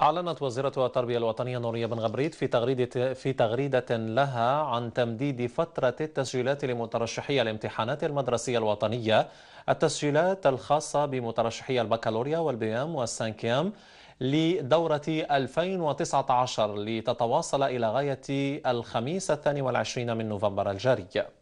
أعلنت وزيرة التربية الوطنية نورية بن غبريت في تغريدة في تغريدة لها عن تمديد فترة التسجيلات لمترشحي الامتحانات المدرسية الوطنية التسجيلات الخاصة بمترشحي البكالوريا والبيام والسانكيام لدورة 2019 لتتواصل إلى غاية الخميس الثاني والعشرين من نوفمبر الجاري